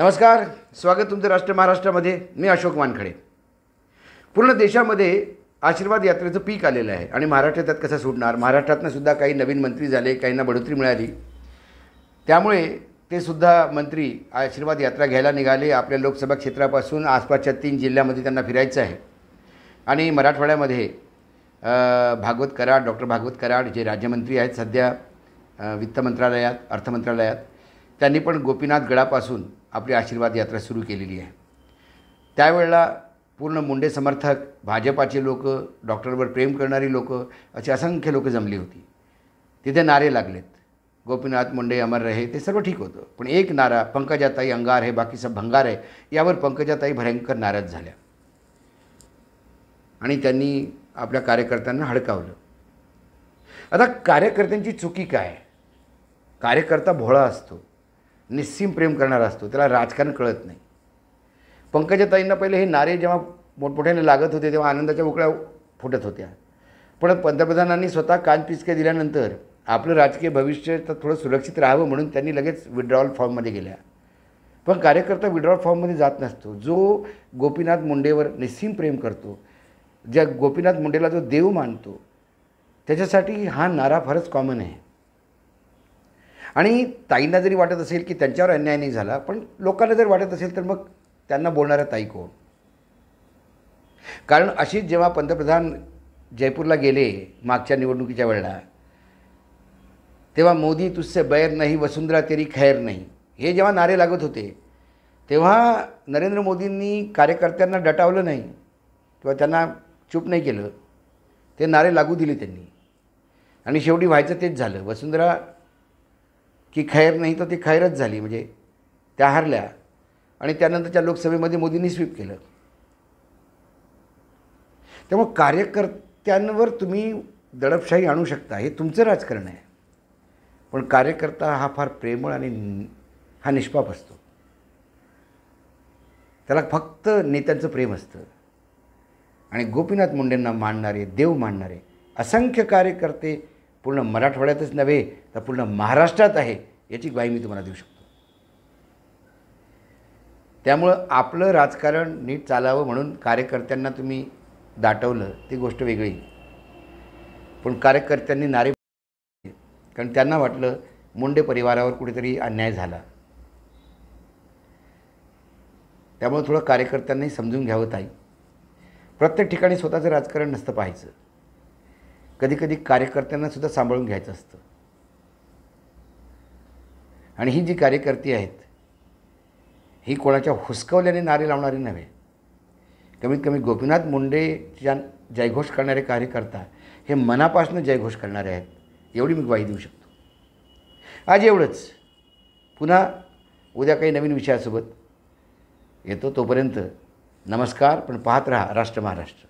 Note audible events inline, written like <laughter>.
नमस्कार स्वागत तुमचं राष्ट्र महाराष्ट्रामध्ये मी अशोक वानखडे पूर्ण देशामध्ये आशीर्वाद यात्रेचं पीक आलेलं आहे आणि महाराष्ट्रात कसं सुटणार महाराष्ट्रातनं सुद्धा काही नवीन मंत्री झाले काहींना बढोतरी मिळाली त्यामुळे ते सुद्धा मंत्री आशीर्वाद यात्रा घ्यायला निघाले आपल्या लोकसभा क्षेत्रापासून आसपासच्या तीन जिल्ह्यामध्ये त्यांना फिरायचं आहे आणि मराठवाड्यामध्ये भागवत कराड डॉक्टर भागवत कराड जे राज्यमंत्री आहेत सध्या वित्त मंत्रालयात अर्थमंत्रालयात त्यांनी पण गोपीनाथ गडापासून आपली आशीर्वाद यात्रा सुरू केलेली आहे त्यावेळेला पूर्ण मुंडे समर्थक भाजपाचे लोक डॉक्टरवर प्रेम करणारी लोक असे असंख्य लोक जमली होती तिथे नारे लागलेत गोपीनाथ मुंडे अमर रहे ते सर्व ठीक होतं पण एक नारा पंकजाताई अंगार आहे बाकी सब भंगार आहे यावर पंकजाताई भयंकर नाराज झाल्या आणि त्यांनी आपल्या कार्यकर्त्यांना हडकावलं आता कार्यकर्त्यांची चुकी काय कार्यकर्ता भोळा असतो निस्सीम प्रेम करणारा असतो त्याला राजकारण कळत नाही पंकजाताईंना पहिले हे नारे जेव्हा मोठमोठ्याने लागत होते तेव्हा आनंदाच्या उकळ्या फुटत होत्या पण पंतप्रधानांनी स्वतः कानपिचके दिल्यानंतर आपलं राजकीय भविष्य तर थोडं सुरक्षित राहावं म्हणून त्यांनी लगेच विड्रॉवल फॉर्ममध्ये गेल्या पण कार्यकर्ता विड्रॉवल फॉर्ममध्ये जात नसतो जो गोपीनाथ मुंडेवर निस्सीम प्रेम करतो ज्या गोपीनाथ मुंडेला जो देव मानतो त्याच्यासाठी हा नारा फारच कॉमन आहे आणि ताईंना जरी वाटत असेल की त्यांच्यावर अन्याय नाही झाला पण लोकांना जर वाटत असेल तर मग त्यांना बोलणाऱ्या ताई कोण कारण अशीच जेव्हा पंतप्रधान जयपूरला गेले मागच्या निवडणुकीच्या वेळेला तेव्हा मोदी तुझसे बैर नाही वसुंधरा तेरी खैर नाही हे जेव्हा नारे लागत होते तेव्हा नरेंद्र मोदींनी कार्यकर्त्यांना डटावलं नाही किंवा त्यांना चूप नाही केलं ते नारे लागू दिले त्यांनी आणि शेवटी व्हायचं तेच झालं वसुंधरा की खैर नाही तर ती खैरच झाली म्हणजे त्या हारल्या आणि त्यानंतरच्या लोकसभेमध्ये मोदींनी स्वीप केलं त्यामुळे कार्यकर्त्यांवर तुम्ही दडपशाही आणू शकता हे तुमचं राजकारण आहे पण कार्यकर्ता हा फार प्रेमळ आणि हा निष्पाप असतो त्याला फक्त नेत्यांचं प्रेम असतं आणि गोपीनाथ मुंडेंना मानणारे देव मानणारे असंख्य कार्यकर्ते पूर्ण मराठवाड्यातच नव्हे तर पूर्ण महाराष्ट्रात आहे याची ग्वाही मी तुम्हाला देऊ शकतो त्यामुळं आपलं राजकारण नीट चालावं म्हणून कार्यकर्त्यांना तुम्ही दाटवलं ती गोष्ट वेगळी पण कार्यकर्त्यांनी नारे <laughs> कारण त्यांना वाटलं मुंडे परिवारावर कुठेतरी अन्याय झाला त्यामुळं थोडं कार्यकर्त्यांनी समजून घ्यावं ताई प्रत्येक ठिकाणी स्वतःचं राजकारण नसतं पाहायचं कधीकधी कार्यकर्त्यांना सुद्धा सांभाळून घ्यायचं असतं आणि ही जी कार्यकर्ती आहेत ही कोणाच्या हुसकवल्याने नारे लावणारी नव्हे कमीत कमी गोपीनाथ मुंडेच्या जयघोष करणारे कार्यकर्ता हे मनापासून जयघोष करणारे आहेत एवढी मी ग्वाही देऊ शकतो आज एवढंच पुन्हा उद्या काही नवीन विषयासोबत येतो तोपर्यंत नमस्कार पण पाहत राहा राष्ट्र महाराष्ट्र